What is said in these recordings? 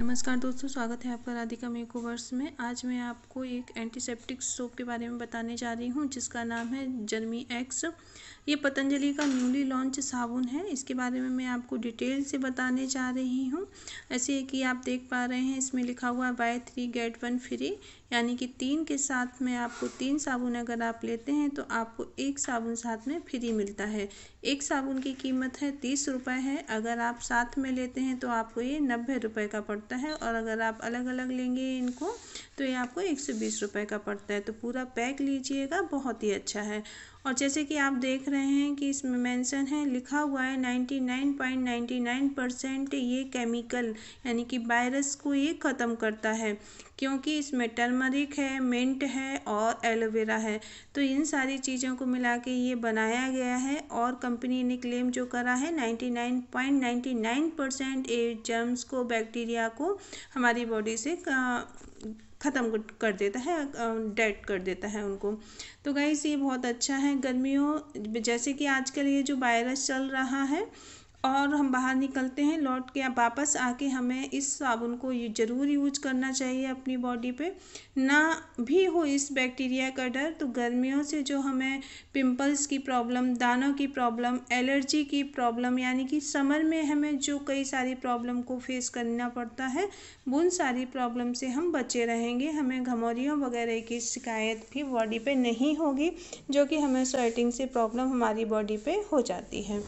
नमस्कार दोस्तों स्वागत है आपका राधिका मेकोवर्स में आज मैं आपको एक एंटीसेप्टिक सोप के बारे में बताने जा रही हूँ जिसका नाम है जर्मी एक्स ये पतंजलि का न्यूली लॉन्च साबुन है इसके बारे में मैं आपको डिटेल से बताने जा रही हूँ ऐसे कि आप देख पा रहे हैं इसमें लिखा हुआ है buy three get one free यानी कि तीन के साथ में आपको तीन साबुन अगर आप लेते हैं तो आपको एक साबुन साथ में फ्री मिलता है एक साबुन की कीमत है तीस रुपये है अगर आप साथ में लेते हैं तो आपको ये नब्बे रुपये का पड़ता है और अगर आप अलग अलग लेंगे इनको तो ये आपको एक सौ बीस रुपये का पड़ता है तो पूरा पैक लीजिएगा बहुत ही अच्छा है और जैसे कि आप देख रहे हैं कि इसमें मेंशन है लिखा हुआ है 99.99 परसेंट ये केमिकल यानी कि वायरस को ये ख़त्म करता है क्योंकि इसमें टर्म टर्मरिक है मिंट है और एलोवेरा है तो इन सारी चीज़ों को मिला के ये बनाया गया है और कंपनी ने क्लेम जो करा है 99.99 परसेंट ए जर्म्स को बैक्टीरिया को हमारी बॉडी से ख़त्म कर देता है डेड कर देता है उनको तो गाइस ये बहुत अच्छा है गर्मियों जैसे कि आजकल ये जो वायरस चल रहा है और हम बाहर निकलते हैं लौट के वापस आके हमें इस साबुन को ये ज़रूर यूज करना चाहिए अपनी बॉडी पे ना भी हो इस बैक्टीरिया का डर तो गर्मियों से जो हमें पिंपल्स की प्रॉब्लम दानों की प्रॉब्लम एलर्जी की प्रॉब्लम यानी कि समर में हमें जो कई सारी प्रॉब्लम को फेस करना पड़ता है उन सारी प्रॉब्लम से हम बचे रहेंगे हमें घमौरियों वगैरह की शिकायत भी बॉडी पर नहीं होगी जो कि हमें स्वेटिंग से प्रॉब्लम हमारी बॉडी पर हो जाती है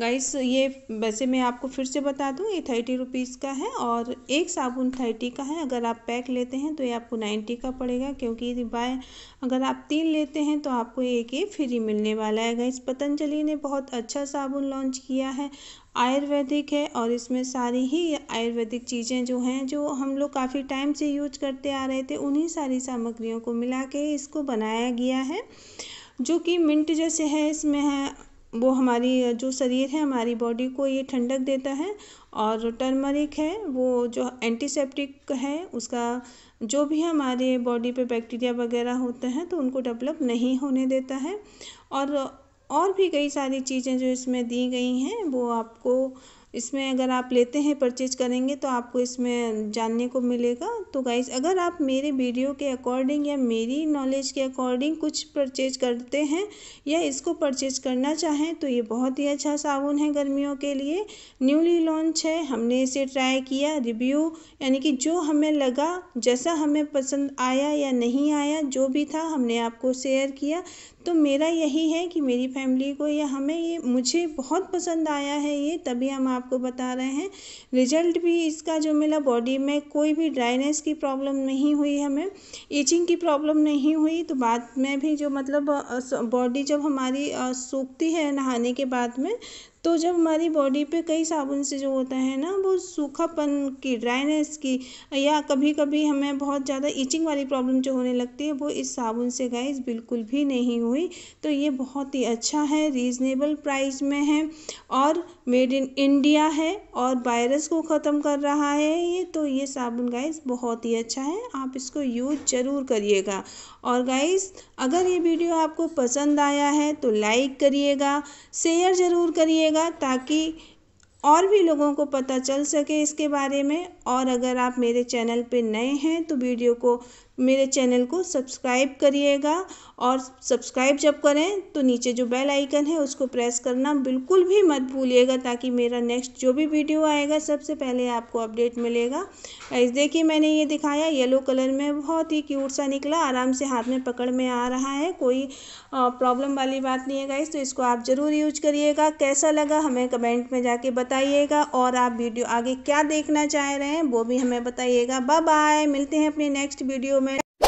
गाइस ये वैसे मैं आपको फिर से बता दूं ये थर्टी रुपीज़ का है और एक साबुन थर्टी का है अगर आप पैक लेते हैं तो ये आपको नाइन्टी का पड़ेगा क्योंकि बाय अगर आप तीन लेते हैं तो आपको एक ही फ्री मिलने वाला है गाइस पतंजलि ने बहुत अच्छा साबुन लॉन्च किया है आयुर्वेदिक है और इसमें सारी ही आयुर्वेदिक चीज़ें जो हैं जो हम लोग काफ़ी टाइम से यूज करते आ रहे थे उन्हीं सारी सामग्रियों को मिला के इसको बनाया गया है जो कि मिंट जैसे है इसमें है वो हमारी जो शरीर है हमारी बॉडी को ये ठंडक देता है और टर्मरिक है वो जो एंटीसेप्टिक है उसका जो भी हमारे बॉडी पे बैक्टीरिया वगैरह होते हैं तो उनको डेवलप नहीं होने देता है और और भी कई सारी चीज़ें जो इसमें दी गई हैं वो आपको इसमें अगर आप लेते हैं परचेज करेंगे तो आपको इसमें जानने को मिलेगा तो गाइज अगर आप मेरे वीडियो के अकॉर्डिंग या मेरी नॉलेज के अकॉर्डिंग कुछ परचेज करते हैं या इसको परचेज करना चाहें तो ये बहुत ही अच्छा साबुन है गर्मियों के लिए न्यूली लॉन्च है हमने इसे ट्राई किया रिव्यू यानी कि जो हमें लगा जैसा हमें पसंद आया या नहीं आया जो भी था हमने आपको शेयर किया तो मेरा यही है कि मेरी फैमिली को या हमें ये मुझे बहुत पसंद आया है ये तभी हम आप आपको बता रहे हैं रिजल्ट भी इसका जो मिला बॉडी में कोई भी ड्राइनेस की प्रॉब्लम नहीं हुई हमें ईचिंग की प्रॉब्लम नहीं हुई तो बाद में भी जो मतलब बॉडी जब हमारी सूखती है नहाने के बाद में तो जब हमारी बॉडी पे कई साबुन से जो होता है ना वो सूखापन की ड्राइनेस की या कभी कभी हमें बहुत ज़्यादा इचिंग वाली प्रॉब्लम जो होने लगती है वो इस साबुन से गाइस बिल्कुल भी नहीं हुई तो ये बहुत ही अच्छा है रीज़नेबल प्राइस में है और मेड इन इंडिया है और वायरस को ख़त्म कर रहा है ये तो ये साबुन गाइस बहुत ही अच्छा है आप इसको यूज ज़रूर करिएगा और गाइस अगर ये वीडियो आपको पसंद आया है तो लाइक करिएगा शेयर ज़रूर करिएगा कीजिएगा ताकि और भी लोगों को पता चल सके इसके बारे में और अगर आप मेरे चैनल पे नए हैं तो वीडियो को मेरे चैनल को सब्सक्राइब करिएगा और सब्सक्राइब जब करें तो नीचे जो बेल आइकन है उसको प्रेस करना बिल्कुल भी मत भूलिएगा ताकि मेरा नेक्स्ट जो भी वीडियो आएगा सबसे पहले आपको अपडेट मिलेगा देखिए मैंने ये दिखाया येलो कलर में बहुत ही क्यूट सा निकला आराम से हाथ में पकड़ में आ रहा है कोई प्रॉब्लम वाली बात नहीं है गाइस तो इसको आप ज़रूर यूज करिएगा कैसा लगा हमें कमेंट में जाके बताइएगा और आप वीडियो आगे क्या देखना चाह रहे हैं वो भी हमें बताइएगा बाय बाय मिलते हैं अपने नेक्स्ट वीडियो comment